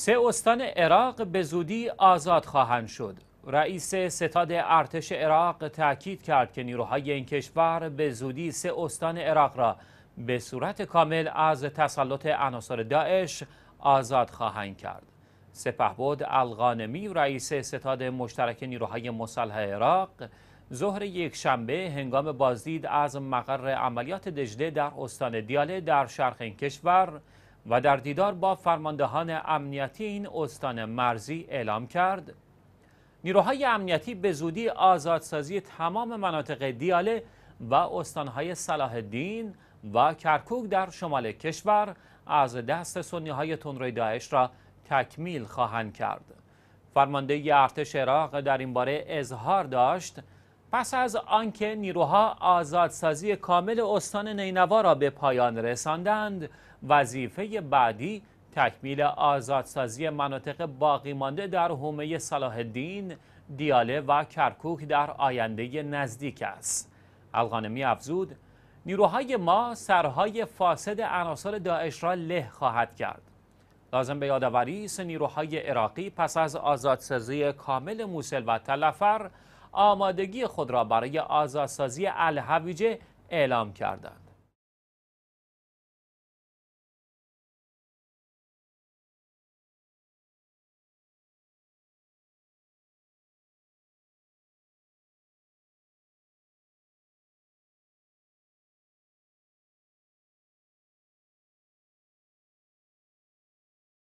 سه استان عراق به زودی آزاد خواهند شد. رئیس ستاد ارتش عراق تاکید کرد که نیروهای این کشور به زودی سه استان عراق را به صورت کامل از تسلط عناصر داعش آزاد خواهند کرد. سپهبد الغانمی رئیس ستاد مشترک نیروهای مسلح عراق ظهر یک شنبه هنگام بازدید از مقر عملیات دجله در استان دیاله در شرق این کشور و در دیدار با فرماندهان امنیتی این استان مرزی اعلام کرد نیروهای امنیتی به زودی آزادسازی تمام مناطق دیاله و استانهای صلاح الدین و کرکوک در شمال کشور از دست سنی های تندروی داعش را تکمیل خواهند کرد فرمانده ارتش عراق در این باره اظهار داشت پس از آنکه نیروها آزادسازی کامل استان نینوا را به پایان رساندند وظیفه بعدی تکمیل آزادسازی مناطق باقی مانده در حومه صلاح الدین، دیاله و کرکوک در آینده نزدیک است. الغانمی افزود نیروهای ما سرهای فاسد عناصر داعش را له خواهد کرد. لازم به یادآوری است نیروهای عراقی پس از آزادسازی کامل موسل و تلفر آمادگی خود را برای آزادسازی الحویجه اعلام کردند.